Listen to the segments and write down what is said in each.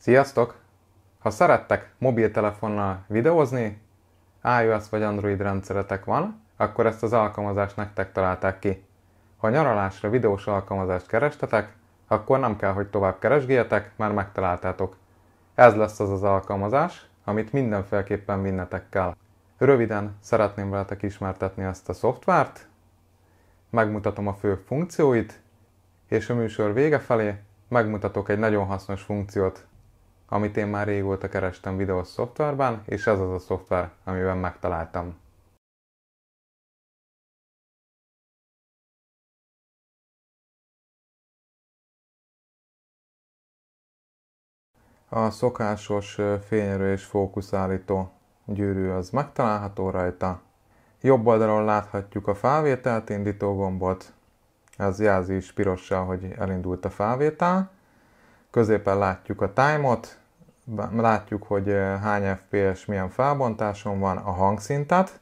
Sziasztok! Ha szerettek mobiltelefonnal videózni, iOS vagy Android rendszeretek van, akkor ezt az alkalmazást nektek találták ki. Ha nyaralásra videós alkalmazást kerestetek, akkor nem kell, hogy tovább keresgéljetek, már megtaláltátok. Ez lesz az az alkalmazás, amit mindenféleképpen vinnetek kell. Röviden szeretném veletek ismertetni ezt a szoftvert, megmutatom a fő funkcióit, és a műsor vége felé megmutatok egy nagyon hasznos funkciót, amit én már régóta kerestem videós szoftverben, és ez az a szoftver, amiben megtaláltam. A szokásos fényerő és fókuszállító gyűrű az megtalálható rajta. Jobb oldalon láthatjuk a felvételt indító gombot. Ez jelzi is pirossal, hogy elindult a felvétel. Középen látjuk a time-ot, látjuk, hogy hány FPS milyen felbontáson van a hangszintet.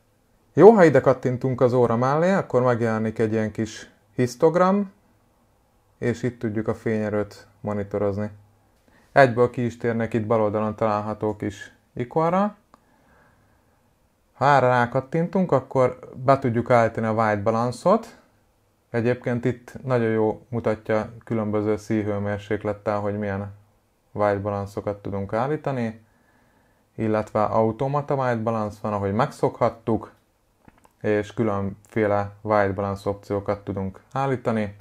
Jó, ha ide kattintunk az óra mellé, akkor megjelenik egy ilyen kis histogram, és itt tudjuk a fényerőt monitorozni. Egyből ki is térnek itt bal oldalon található kis ikonra. Ha erre rákattintunk, akkor be tudjuk állítani a white balance-ot. Egyébként itt nagyon jó mutatja különböző szívhőmérséklettel, hogy milyen white balanszokat tudunk állítani, illetve automata white balance van, ahogy megszokhattuk, és különféle white balance opciókat tudunk állítani.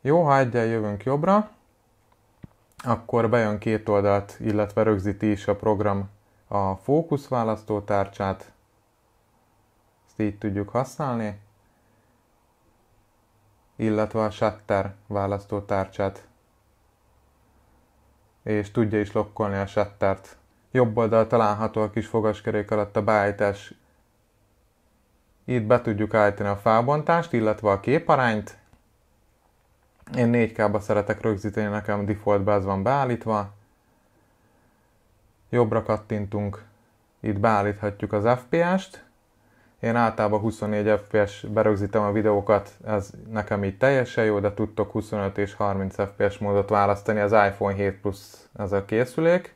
Jó, ha egyen jövünk jobbra, akkor bejön két oldalt, illetve rögzíti is a program a fókusz választótárcsát, ezt így tudjuk használni, illetve a shutter választótárcsát és tudja is lokkolni a settert. Jobb oldal található a kis fogaskerék alatt a beállítás. Itt be tudjuk állítani a fábontást, illetve a képarányt. Én 4K-ba szeretek rögzíteni, nekem default ez van beállítva. Jobbra kattintunk, itt beállíthatjuk az FPS-t, én általában 24 FPS berögzítem a videókat, ez nekem így teljesen jó, de tudtok 25 és 30 FPS módot választani, az iPhone 7 Plus ez a készülék,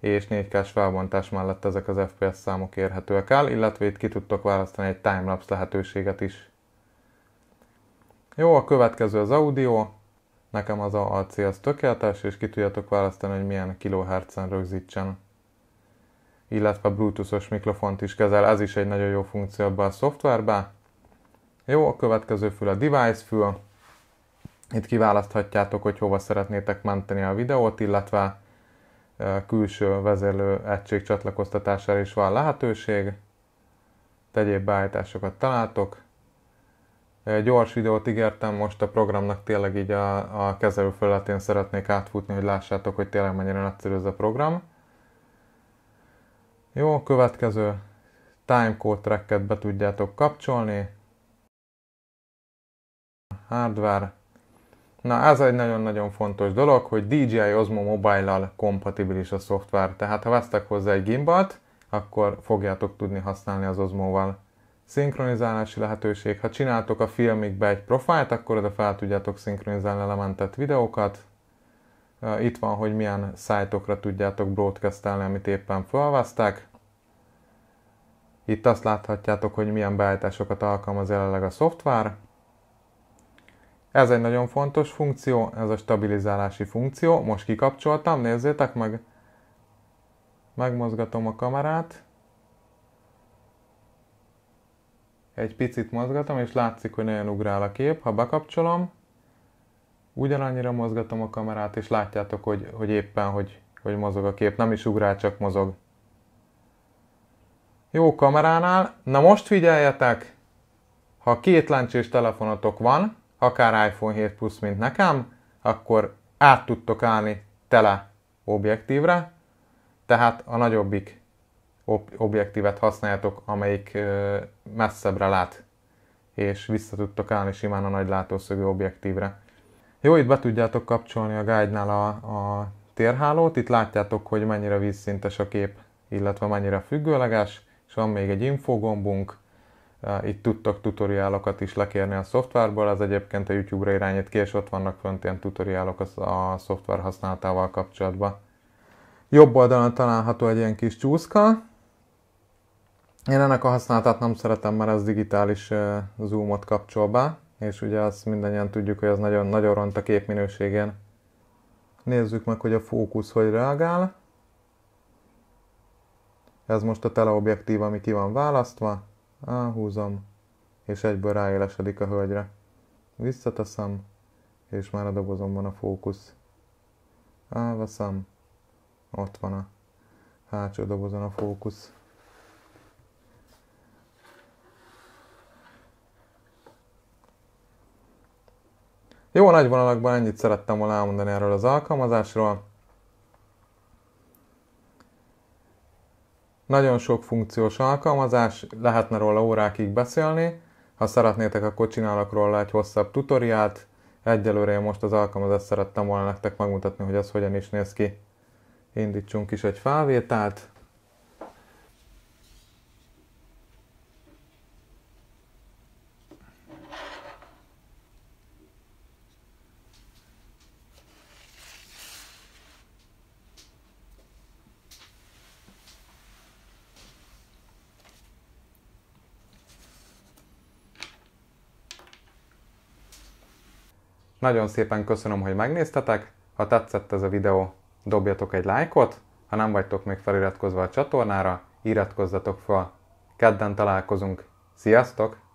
és 4 k felbontás mellett ezek az FPS számok érhetőek el, illetve itt ki tudtok választani egy timelapse lehetőséget is. Jó, a következő az audio, nekem az a AC az tökéletes, és ki tudjátok választani, hogy milyen kilohertzen rögzítsen illetve Bluetooth-os mikrofont is kezel, ez is egy nagyon jó funkció ebben a szoftverben. Jó, a következő fül a device fül. Itt kiválaszthatjátok, hogy hova szeretnétek menteni a videót, illetve külső vezérlő egység csatlakoztatására is van lehetőség. tegyébb beállításokat találtok. Gyors videót ígértem, most a programnak tényleg így a, a kezelőfelületén szeretnék átfutni, hogy lássátok, hogy tényleg mennyire nagyszerű ez a program. Jó, következő timecode tracket be tudjátok kapcsolni. Hardware. Na ez egy nagyon-nagyon fontos dolog, hogy DJI Osmo mobile kompatibilis a szoftver. Tehát ha vesztek hozzá egy gimbalt, akkor fogjátok tudni használni az Osmo-val. Szinkronizálási lehetőség. Ha csináltok a filmikbe egy profilt, akkor oda fel tudjátok szinkronizálni lementett videókat. Itt van, hogy milyen szájtokra tudjátok broadcastelni, amit éppen felvesztek. Itt azt láthatjátok, hogy milyen beállításokat alkalmaz jelenleg a szoftver. Ez egy nagyon fontos funkció, ez a stabilizálási funkció. Most kikapcsoltam, nézzétek meg. Megmozgatom a kamerát. Egy picit mozgatom, és látszik, hogy nagyon ugrál a kép. Ha bekapcsolom, ugyanannyira mozgatom a kamerát, és látjátok, hogy, hogy éppen, hogy, hogy mozog a kép. Nem is ugrál, csak mozog. Jó kameránál. Na most figyeljetek, ha két lencsés telefonotok van, akár iPhone 7 Plus, mint nekem, akkor át tudtok állni tele objektívre, tehát a nagyobbik objektívet használjátok, amelyik messzebbre lát, és vissza tudtok állni simán a nagy látószögű objektívre. Jó, itt be tudjátok kapcsolni a guide-nál a, a térhálót, itt látjátok, hogy mennyire vízszintes a kép, illetve mennyire függőleges és van még egy infogombunk, itt tudtok tutoriálokat is lekérni a szoftverből, az egyébként a YouTube-ra irányít ki, és ott vannak fönt ilyen tutoriálok a szoftver használatával kapcsolatban. Jobb oldalon található egy ilyen kis csúszka. Én ennek a használatát nem szeretem, mert ez digitális zoomot kapcsol be, és ugye azt mindannyian tudjuk, hogy ez nagyon, nagyon ront a képminőségén. Nézzük meg, hogy a fókusz hogy reagál. Ez most a teleobjektív, ami ki van választva. elhúzom, és egyből ráélesedik a hölgyre. Visszateszem, és már a dobozom van a fókusz. Elveszem, ott van a hátsó dobozon a fókusz. Jó nagy vonalakban ennyit szerettem volna elmondani erről az alkalmazásról. Nagyon sok funkciós alkalmazás, lehetne róla órákig beszélni. Ha szeretnétek, akkor csinálok róla egy hosszabb tutoriált. Egyelőre én most az alkalmazást szerettem volna nektek megmutatni, hogy az hogyan is néz ki. Indítsunk is egy felvételt. Nagyon szépen köszönöm, hogy megnéztetek, ha tetszett ez a videó, dobjatok egy lájkot, ha nem vagytok még feliratkozva a csatornára, iratkozzatok fel. Kedden találkozunk. Sziasztok!